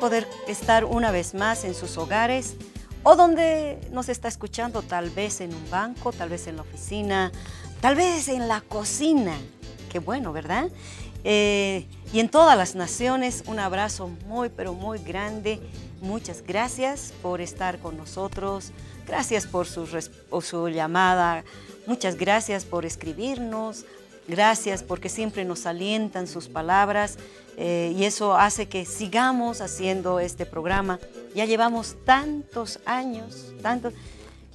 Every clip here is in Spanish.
poder estar una vez más en sus hogares o donde nos está escuchando, tal vez en un banco, tal vez en la oficina, tal vez en la cocina. Qué bueno, ¿verdad? Eh, y en todas las naciones, un abrazo muy, pero muy grande. Muchas gracias por estar con nosotros. Gracias por su, por su llamada. Muchas gracias por escribirnos, Gracias porque siempre nos alientan sus palabras eh, y eso hace que sigamos haciendo este programa. Ya llevamos tantos años, tantos,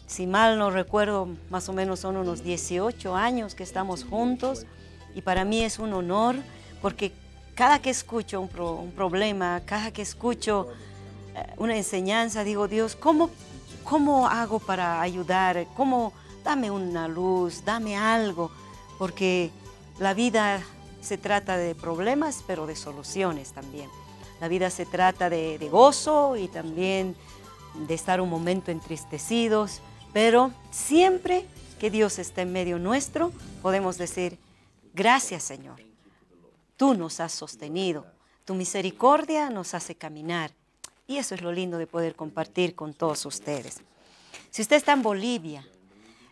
si mal no recuerdo, más o menos son unos 18 años que estamos juntos y para mí es un honor porque cada que escucho un, problema, cada que escucho eh, una enseñanza, digo, Dios, ¿cómo, cómo hago para ayudar? ¿Cómo, dame una luz, dame algo? porque la vida se trata de problemas, pero de soluciones también. La vida se trata de, gozo y también de estar un momento entristecidos, pero siempre que Dios está en medio nuestro, podemos decir, gracias Señor, tú nos has sostenido, tu misericordia nos hace caminar. Y eso es lo lindo de poder compartir con todos ustedes. Si usted está en Bolivia,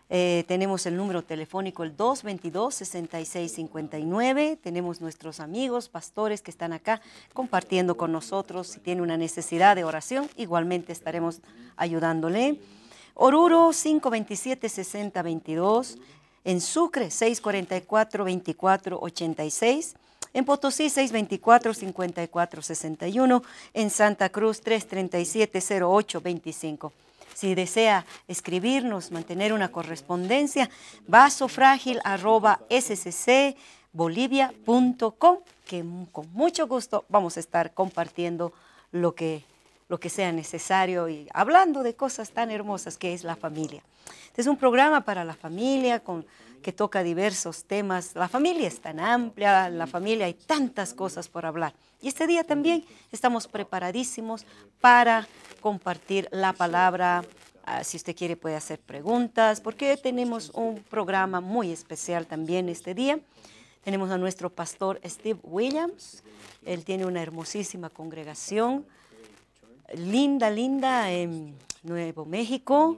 eh, tenemos el número telefónico el 222-6659. Tenemos nuestros amigos, pastores que están acá compartiendo con nosotros. Si tiene una necesidad de oración, igualmente estaremos ayudándole. Oruro 527-6022. En Sucre 644-2486. En Potosí 624-5461. En Santa Cruz 337-0825. Si desea escribirnos, mantener una correspondencia, vasofrágil.sccbolivia.com, que con mucho gusto vamos a estar compartiendo lo que lo que sea necesario y hablando de cosas tan hermosas que es la familia. Este es un programa para la familia, con que toca diversos temas. La familia es tan amplia, la familia hay tantas cosas por hablar. Y este día también estamos preparadísimos para compartir la palabra. Ah, si usted quiere puede hacer preguntas, porque tenemos un programa muy especial también este día. Tenemos a nuestro pastor Steve Williams. Él tiene una hermosísima congregación, linda, linda, en Nuevo México.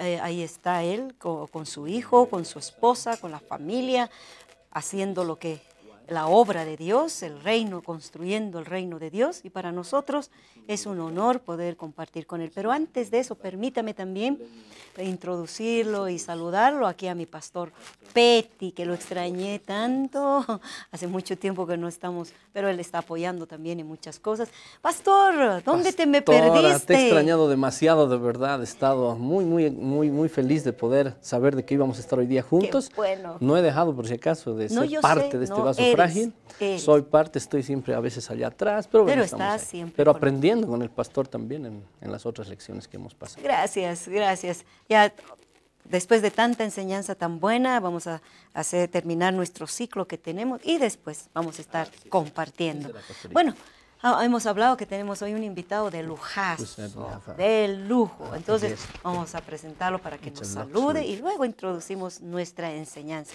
Eh, ahí está él con, su hijo, con su esposa, con la familia, haciendo lo que la obra de Dios, el reino, construyendo el reino de Dios. Y para nosotros es un honor poder compartir con él. Pero antes de eso, permítame también introducirlo y saludarlo aquí a mi pastor Petty, que lo extrañé tanto. Hace mucho tiempo que no estamos, pero él está apoyando también en muchas cosas. Pastor, ¿dónde te me perdiste? Te he extrañado demasiado, de verdad. He estado muy, muy, muy, muy feliz de poder saber de que íbamos a estar hoy día juntos. bueno. No he dejado, por si acaso, de ser parte de este vaso soy parte, estoy siempre a veces allá atrás, pero, pero siempre. aprendiendo con el pastor también en, las otras lecciones que hemos pasado. Gracias, gracias. Ya después de tanta enseñanza tan buena, vamos a hacer terminar nuestro ciclo que tenemos y después vamos a estar compartiendo. Bueno. Ah, hemos hablado que tenemos hoy un invitado de lujazo, pues, eh, de lujo. Ah, Entonces pues, vamos a presentarlo para que nos salude y luego introducimos nuestra enseñanza.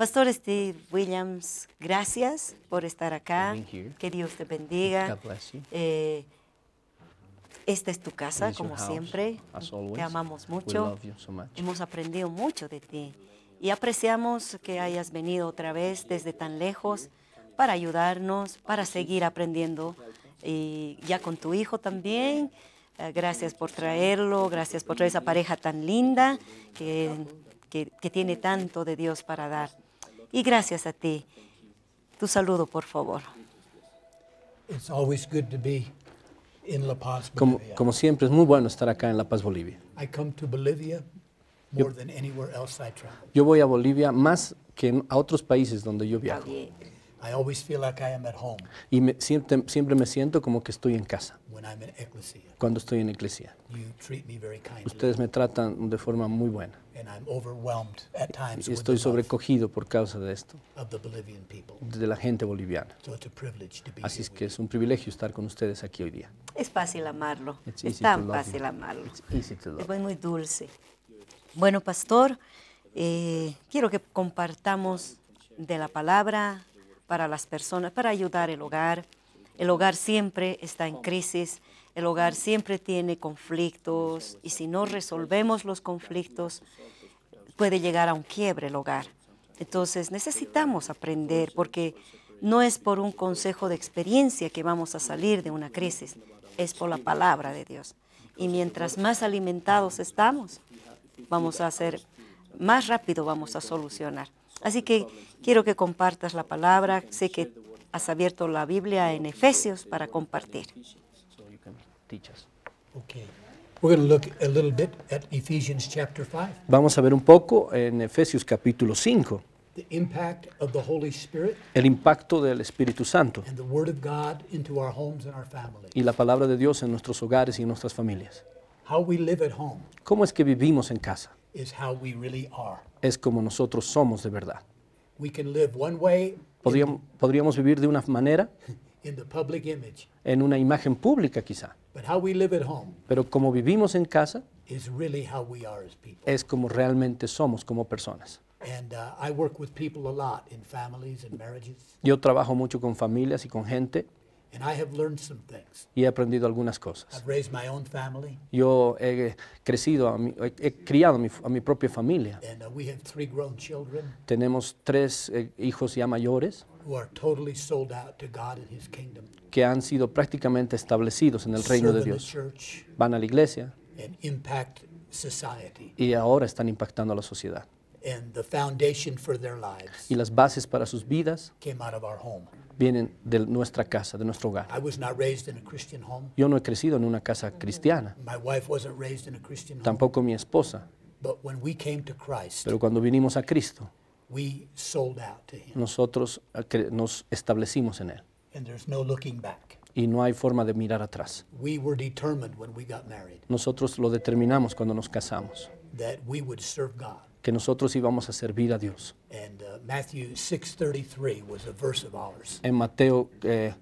Pastor Steve Williams, gracias por estar acá. Que Dios te bendiga. Eh, esta es tu casa, como siempre. Te amamos mucho. Hemos aprendido mucho de ti y apreciamos que hayas venido otra vez desde tan lejos para ayudarnos, para seguir aprendiendo. Y ya con tu hijo también. Eh, gracias por traerlo, gracias por traer esa pareja tan linda que, que, que tiene tanto de Dios para dar. Y gracias a ti. Tu saludo, por favor. como, siempre, es muy bueno estar acá en La Paz, Bolivia. yo, voy a Bolivia más que a otros países donde yo viajo. Y me, siempre me siento como que estoy en casa cuando estoy en iglesia. Ustedes me tratan de forma muy buena. Y estoy sobrecogido por causa de esto, de la gente boliviana. Así es que es un privilegio estar con ustedes aquí hoy día. Es fácil amarlo, es tan fácil amarlo. Es muy dulce. Bueno, pastor, eh, quiero que compartamos de la palabra para las personas, para ayudar el hogar el hogar siempre está en oh. crisis, el hogar siempre tiene conflictos y si no resolvemos los conflictos puede llegar a un quiebre el hogar. Entonces necesitamos aprender porque no es por un consejo de experiencia que vamos a salir de una crisis, es por la palabra de Dios. Y mientras más alimentados estamos, vamos a hacer, más rápido vamos a solucionar. Así que quiero que compartas la palabra. Sé que Has abierto la Biblia en Efesios para compartir. Vamos a ver un poco en Efesios capítulo 5 el impacto del Espíritu Santo y la palabra de Dios en nuestros hogares y en nuestras familias. Cómo es que vivimos en casa es como nosotros somos de verdad. Podríamos, vivir de una manera en una imagen pública quizá. Pero como vivimos en casa es como realmente somos como personas. Uh, Yo trabajo mucho con familias y con gente. Y he aprendido algunas cosas. Yo he eh, crecido, he, criado a mi, propia familia. Uh, Tenemos tres eh, hijos ya mayores que han sido prácticamente establecidos en el reino de Dios. Van a la iglesia y ahora están impactando a la sociedad y las bases para sus vidas vienen de nuestra casa, de nuestro hogar. Yo no he crecido en una casa cristiana. Tampoco mi esposa. Pero cuando vinimos a Cristo, nosotros nos establecimos en Él. Y no hay forma de mirar atrás. Nosotros lo determinamos cuando nos casamos que nosotros íbamos a servir a Dios. And, uh, Matthew 6:33 was a verse of ours. En Mateo eh,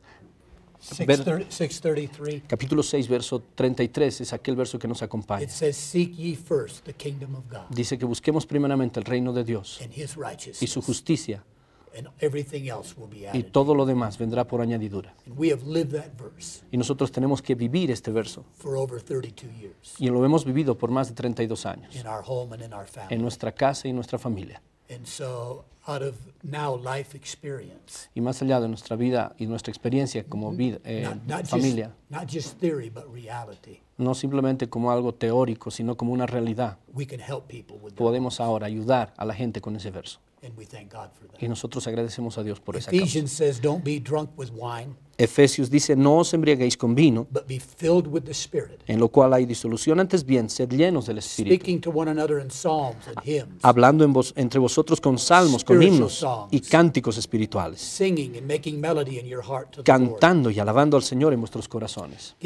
6:33 capítulo 6 verso 33 es aquel verso que nos acompaña. It says, Seek ye first the kingdom of God, Dice que busquemos primeramente el reino de Dios and his righteousness, y su justicia y todo lo demás vendrá por añadidura. Y nosotros tenemos que vivir este verso. Y lo hemos vivido por más de 32 años. En nuestra casa y nuestra familia. Y más allá de nuestra vida y nuestra experiencia como vida, eh, familia, no simplemente como algo teórico, sino como una realidad, podemos ahora ayudar a la gente con ese verso. Y nosotros agradecemos a Dios por esa causa. Efesios dice, no os embriaguéis con vino, en lo cual hay disolución, antes bien, sed llenos del Espíritu. Hablando entre vosotros con salmos, con himnos y cánticos espirituales, cantando y alabando al Señor en vuestros corazones,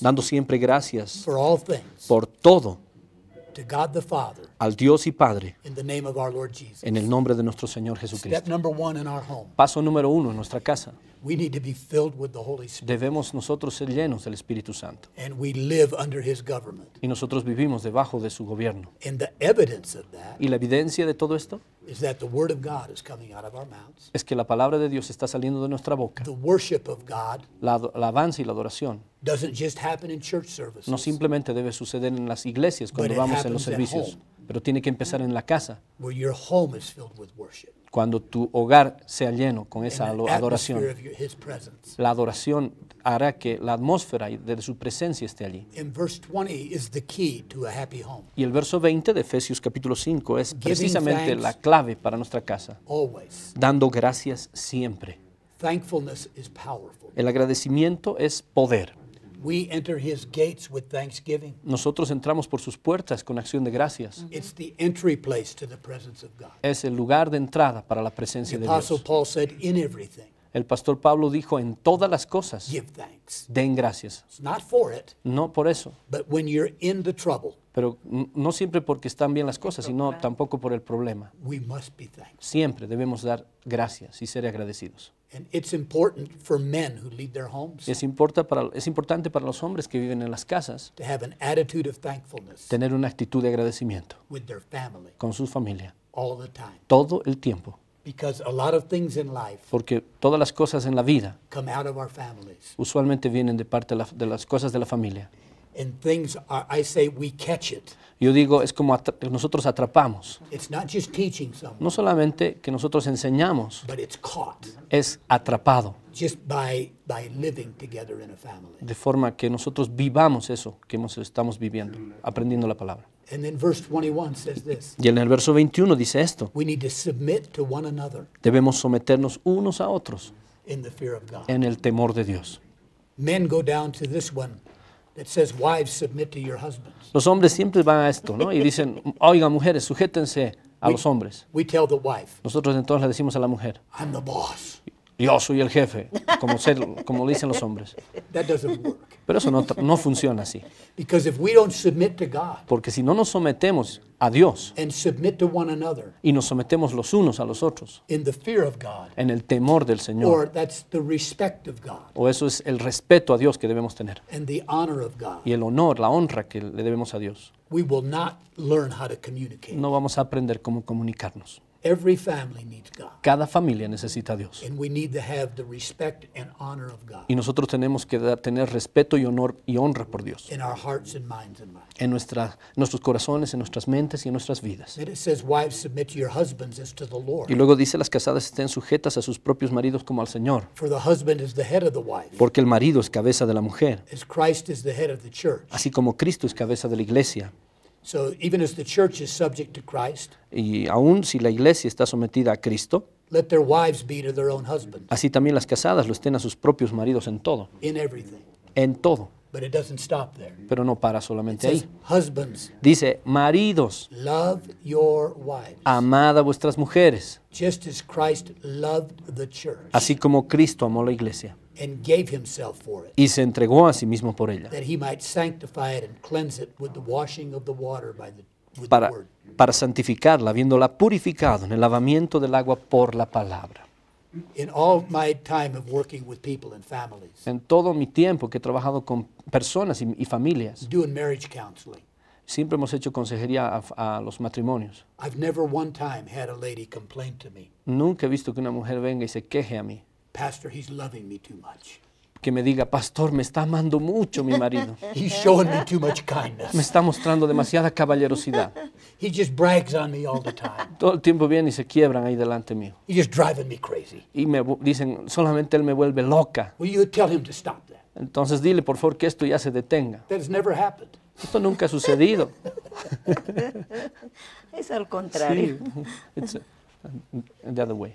dando siempre gracias por todo al Dios y Padre en el nombre de nuestro Señor Jesucristo. Paso número uno en nuestra casa. Debemos nosotros ser llenos del Espíritu Santo. Y nosotros vivimos debajo de su gobierno. Y la evidencia de todo esto is that the word of God is coming out of our mouths. es que la palabra de Dios está saliendo de nuestra boca. The worship of God La la alabanza y la adoración doesn't just happen in church services. no simplemente debe suceder en las iglesias cuando vamos en los servicios, pero tiene que empezar en la casa, where your home is filled with worship. cuando tu hogar sea lleno con esa adoración, la adoración hará que la atmósfera de su presencia esté allí. Y el verso 20 de Efesios capítulo 5 es precisamente la clave para nuestra casa. Dando gracias siempre. El agradecimiento es poder. We enter his gates with thanksgiving. Nosotros entramos por sus puertas con acción de gracias. It's the entry place to the presence of God. Es el lugar de entrada para la presencia the de Apostle Dios. Paul said, In everything. El pastor Pablo dijo, en todas las cosas, Give thanks. den gracias. It's not for it, no por eso. But when you're in the trouble, pero no siempre porque están bien las cosas, sino tampoco por el problema. siempre debemos dar gracias y ser agradecidos. Es, importante para los hombres que viven en las casas tener una actitud de agradecimiento con su familia todo el tiempo. Porque todas las cosas en la vida usualmente vienen de parte de las cosas de la familia. Yo digo, es como nosotros atrapamos. no solamente que nosotros enseñamos, es atrapado. De forma que nosotros vivamos eso que estamos viviendo, aprendiendo la palabra. Y en el verso 21 dice esto. Debemos someternos unos a otros en el temor de Dios. Men go down to los hombres siempre van a esto, ¿no? Y dicen, oiga, mujeres, sujétense a los hombres. Nosotros entonces le decimos a la mujer, yo soy el jefe, como, dicen los hombres. Pero eso no, funciona así. Porque si no nos sometemos a Dios y nos sometemos los unos a los otros en el temor del Señor, o eso es el respeto a Dios que debemos tener y el honor, la honra que le debemos a Dios, no vamos a aprender cómo comunicarnos. Cada familia necesita a Dios. Y nosotros tenemos que tener respeto y honor y honra por Dios. En nuestros corazones, en nuestras mentes y en nuestras vidas. Y luego dice las casadas estén sujetas a sus propios maridos como al Señor. Porque el marido es cabeza de la mujer. Así como Cristo es cabeza de la iglesia. So even as the church is subject to Christ, y aun si la iglesia está sometida a Cristo, let their wives be to their own husbands, así también las casadas lo estén a sus propios maridos en todo. In everything. En todo. Pero no para solamente ahí. Dice, maridos, love amad a vuestras mujeres, así como Cristo amó la iglesia y se entregó a sí mismo por ella, para, para santificarla, habiéndola purificado en el lavamiento del agua por la palabra. In all my time of working with people and families. En todo mi tiempo que he trabajado con personas y, y familias. Doing marriage counseling. Siempre hemos hecho consejería a, a los matrimonios. I've never one time had a lady complain to me. Nunca he visto que una mujer venga y se queje a mí. Pastor, he's loving me too much. que me diga, pastor, me está amando mucho mi marido. me está mostrando demasiada caballerosidad. Todo el tiempo viene y se quiebran ahí delante mío. Y me dicen, solamente él me vuelve loca. Entonces dile, por favor, que esto ya se detenga. Esto nunca ha sucedido. es al contrario. Sí. It's uh, way.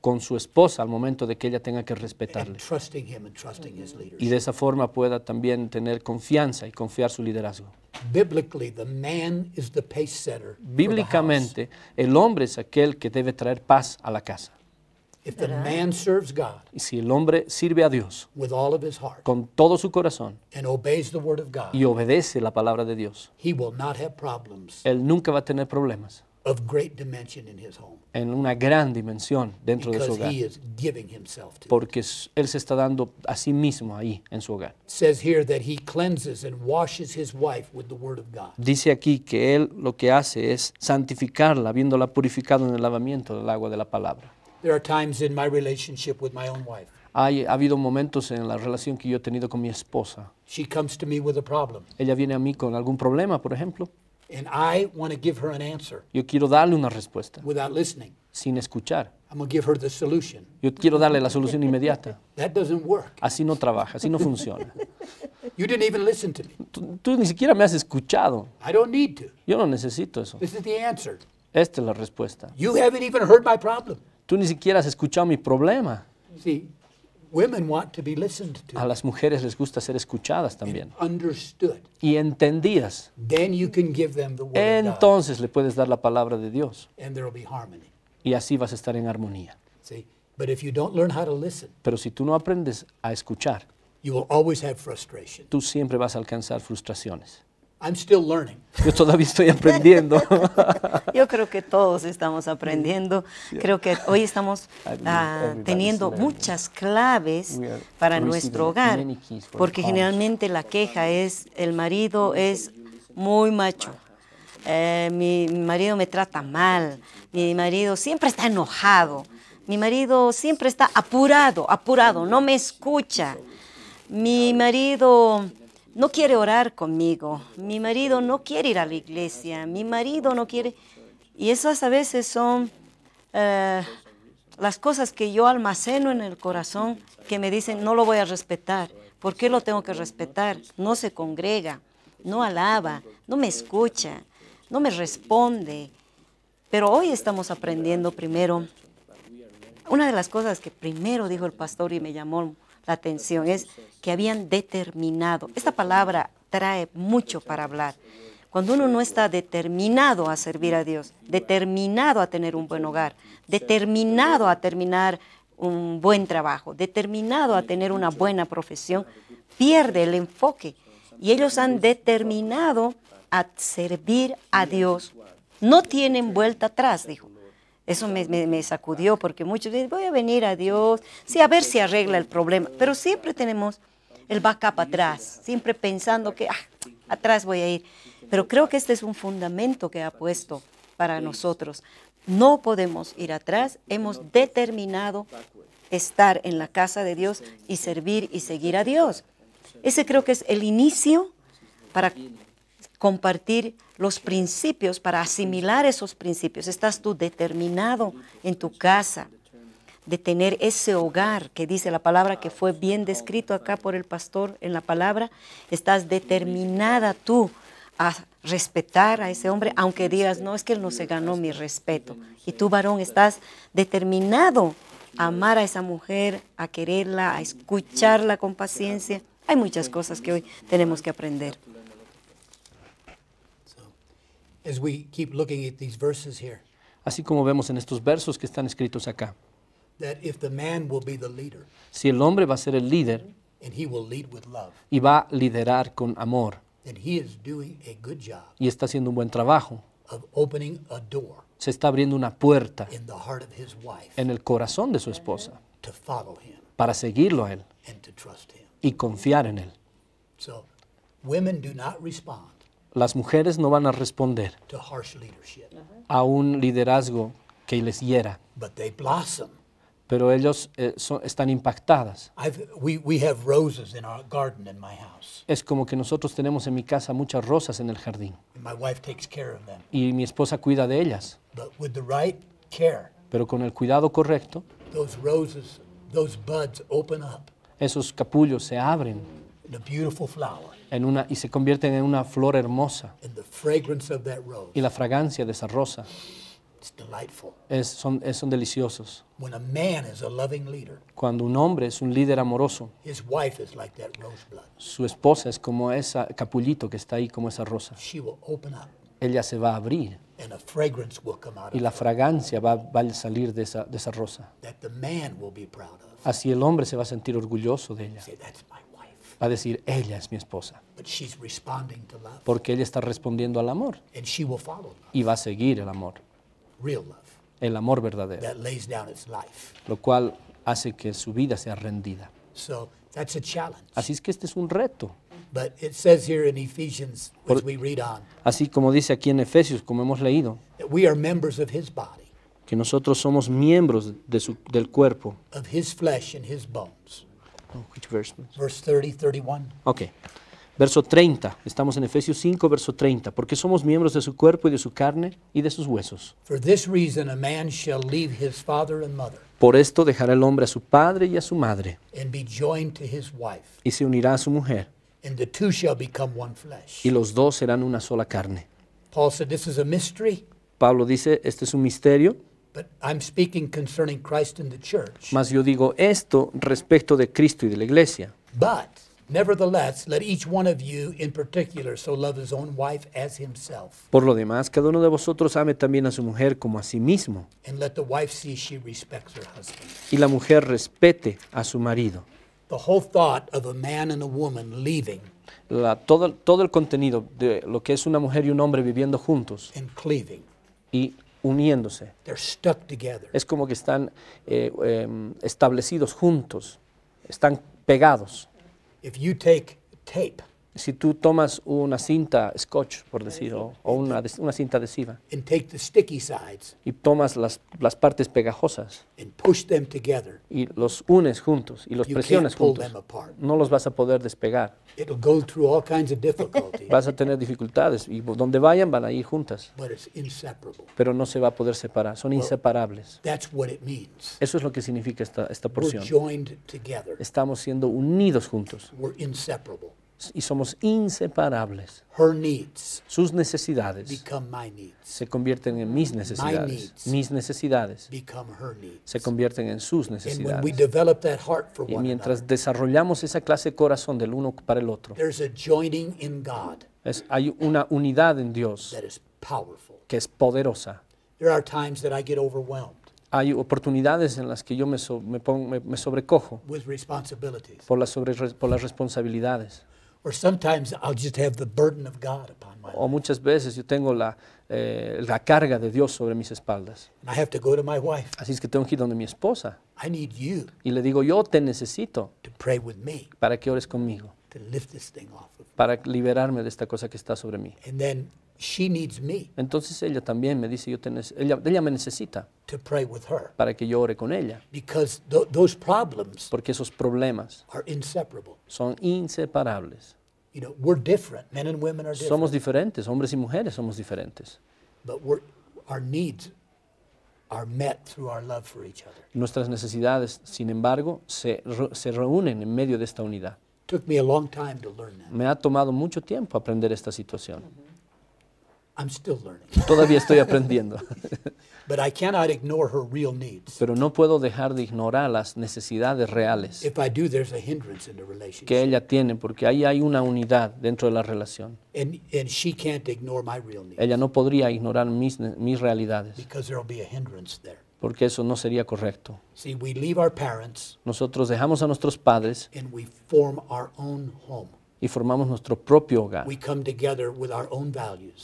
con su esposa al momento de que ella tenga que respetarle. Y de esa forma pueda también tener confianza y confiar su liderazgo. Bíblicamente, el hombre es aquel que debe traer paz a la casa. y si el hombre sirve a Dios con todo su corazón y obedece la palabra de Dios, él nunca va a tener problemas en una gran dimensión dentro de su hogar. porque él se está dando a sí mismo ahí en su hogar. Dice aquí que él lo que hace es santificarla, viéndola purificado en el lavamiento del agua de la palabra. Hay, ha habido momentos en la relación que yo he tenido con mi esposa. Ella viene a mí con algún problema, por ejemplo. Yo quiero darle una respuesta. Sin escuchar. Yo quiero darle la solución inmediata. Así no trabaja, así no funciona. Tú, ni siquiera me has escuchado. Yo no necesito eso. Esta es la respuesta. Tú ni siquiera has escuchado mi problema. A las mujeres les gusta ser escuchadas también. Y entendidas. Entonces le puedes dar la palabra de Dios. Y así vas a estar en armonía. Pero si tú no aprendes a escuchar, tú siempre vas a alcanzar frustraciones learning. Yo todavía estoy aprendiendo. Yo creo que todos estamos aprendiendo. Creo que hoy estamos ah, teniendo muchas claves para nuestro hogar, porque generalmente la queja es el marido es muy macho. Eh, mi marido me trata mal, mi marido siempre está enojado, mi marido siempre está apurado, apurado, no me escucha, mi marido no quiere orar conmigo, mi marido no quiere ir a la iglesia, mi marido no quiere... Y esas a veces son eh, las cosas que yo almaceno en el corazón que me dicen, no lo voy a respetar. ¿Por qué lo tengo que respetar? No se congrega, no alaba, no me escucha, no me responde. Pero hoy estamos aprendiendo primero. Una de las cosas que primero dijo el pastor y me llamó la atención es que habían determinado. Esta palabra trae mucho para hablar. Cuando uno no está determinado a servir a Dios, determinado a tener un buen hogar, determinado a terminar un buen trabajo, determinado a tener una buena profesión, pierde el enfoque. Y ellos han determinado a servir a Dios. No tienen vuelta atrás, dijo. Eso me, sacudió porque muchos dicen, voy a venir a Dios, sí, a ver si arregla el problema. Pero siempre tenemos el backup atrás, siempre pensando que ah, atrás voy a ir. Pero creo que este es un fundamento que ha puesto para nosotros. No podemos ir atrás, hemos determinado estar en la casa de Dios y servir y seguir a Dios. Ese creo que es el inicio para compartir los principios, para asimilar esos principios. Estás tú determinado en tu casa de tener ese hogar que dice la palabra que fue bien descrito acá por el pastor en la palabra. Estás determinada tú a respetar a ese hombre, aunque digas, no, es que él no se ganó mi respeto. Y tú, varón, estás determinado a amar a esa mujer, a quererla, a escucharla con paciencia. Hay muchas cosas que hoy tenemos que aprender. Así como vemos en estos versos que están escritos acá. si el hombre va a ser el líder y va a liderar con amor, y está haciendo un buen trabajo, se está abriendo una puerta en el corazón de su esposa para seguirlo a él y confiar en él. So, women do not las mujeres no van a responder a un liderazgo que les hiera. Pero ellos eh, están impactadas. Es como que nosotros tenemos en mi casa muchas rosas en el jardín. Y mi esposa cuida de ellas. Pero con el cuidado correcto, esos capullos se abren una, y se convierten en una flor hermosa. Y la fragancia de esa rosa. Es, son, son, deliciosos. Cuando un hombre es un líder amoroso, su esposa es como esa capullito que está ahí, como esa rosa. Ella se va a abrir y la fragancia va, va a salir de esa, de esa rosa. Así el hombre se va a sentir orgulloso de ella va a decir, ella es mi esposa. Porque ella está respondiendo al amor. Y va a seguir el amor. El amor verdadero. Lo cual hace que su vida sea rendida. Así es que este es un reto. así como dice aquí en Efesios, como hemos leído, que nosotros somos miembros de su, del cuerpo, 31. Ok. Verso 30. Estamos en Efesios 5, verso 30. Porque somos miembros de su cuerpo y de su carne y de sus huesos. For this reason a man shall leave his father and mother. Por esto dejará el hombre a su padre y a su madre. And be joined to his wife. Y se unirá a su mujer. And the two shall become one flesh. Y los dos serán una sola carne. Paul this is a mystery. Pablo dice, este es un misterio. But I'm speaking concerning Christ and the church. Mas yo digo esto respecto de Cristo y de la iglesia. But Nevertheless, let each one of you in particular so love his own wife as himself. Por lo demás, cada uno de vosotros ame también a su mujer como a sí mismo. And let the wife see she respects her husband. Y la mujer respete a su marido. The whole thought of a man and a woman leaving. La, todo, todo el contenido de lo que es una mujer y un hombre viviendo juntos. And cleaving. Y uniéndose. Es como que están eh, em, establecidos juntos, están pegados. If you tape, si tú tomas una cinta scotch, por decirlo, o, una, una, cinta adhesiva, y tomas las, las partes pegajosas y los unes juntos y los presionas juntos, no los vas a poder despegar. vas a tener dificultades y donde vayan van a ir juntas, pero no se va a poder separar, son inseparables. Eso es lo que significa esta, esta porción. Estamos siendo unidos juntos y somos inseparables. Sus necesidades se convierten en mis necesidades. Mis necesidades se convierten en sus necesidades. Y mientras desarrollamos esa clase de corazón del uno para el otro, hay una unidad en Dios que es poderosa. Hay oportunidades en las que yo me, sobrecojo por las responsabilidades. or sometimes I'll just have the burden of God upon my O muchas veces yo tengo la, eh, la carga de Dios sobre mis espaldas. And I have to go to my wife. Así es que tengo que ir donde mi esposa. I need you Y le digo, yo te necesito to pray with me para que ores conmigo, to lift this thing off of me. para liberarme de esta cosa que está sobre mí. And then Entonces ella también me dice, ella, me necesita para que yo ore con ella, because those problems porque esos problemas son inseparables. You know, we're different. Men and women are different, Somos diferentes, hombres y mujeres somos diferentes. but our needs are met through our love for each other. Nuestras necesidades, sin embargo, se, se reúnen en medio de esta unidad. Took me a long time to learn that. Me ha tomado mucho tiempo aprender esta situación. Todavía estoy aprendiendo. Pero no puedo dejar de ignorar las necesidades reales que ella tiene, porque ahí hay una unidad dentro de la relación. Ella no podría ignorar mis, realidades, porque eso no sería correcto. Nosotros dejamos a nuestros padres y formamos nuestro propio hogar y formamos nuestro propio hogar.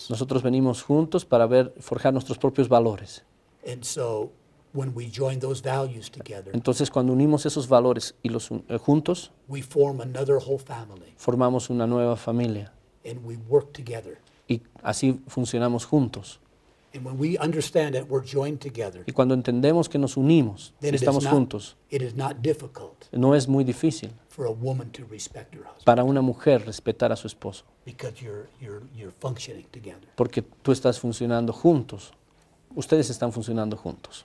Nosotros venimos juntos para forjar nuestros propios valores. Entonces cuando unimos esos valores y los eh, juntos, formamos una nueva familia. Y así funcionamos juntos y cuando entendemos que nos unimos, estamos juntos, no es muy difícil para una mujer respetar a su esposo, porque tú estás funcionando juntos, ustedes están funcionando juntos.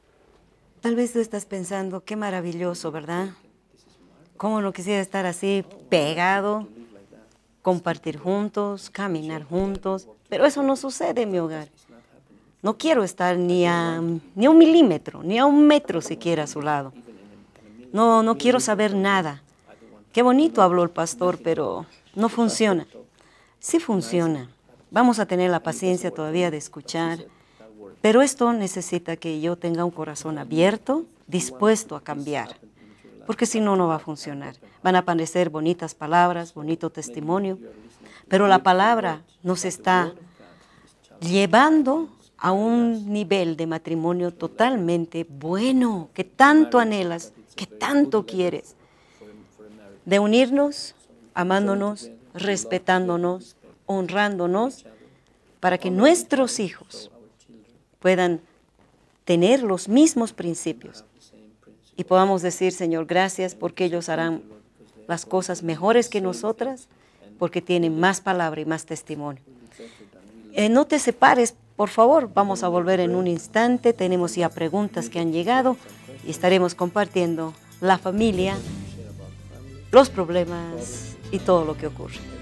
Tal vez tú estás pensando, qué maravilloso, ¿verdad? ¿Cómo no quisiera estar así, pegado, compartir juntos, caminar juntos? Pero eso no sucede en mi hogar. No quiero estar ni a, ni un milímetro, ni a un metro siquiera a su lado. No, no quiero saber nada. Qué bonito habló el pastor, pero no funciona. Sí funciona. Vamos a tener la paciencia todavía de escuchar, pero esto necesita que yo tenga un corazón abierto, dispuesto a cambiar, porque si no, no va a funcionar. Van a aparecer bonitas palabras, bonito testimonio, pero la palabra nos está llevando a un nivel de matrimonio totalmente bueno, que tanto anhelas, que tanto quieres, de unirnos, amándonos, respetándonos, honrándonos, para que nuestros hijos puedan tener los mismos principios y podamos decir, Señor, gracias porque ellos harán las cosas mejores que nosotras, porque tienen más palabra y más testimonio. Eh, no te separes por favor, vamos a volver en un instante. Tenemos ya preguntas que han llegado y estaremos compartiendo la familia, los problemas y todo lo que ocurre.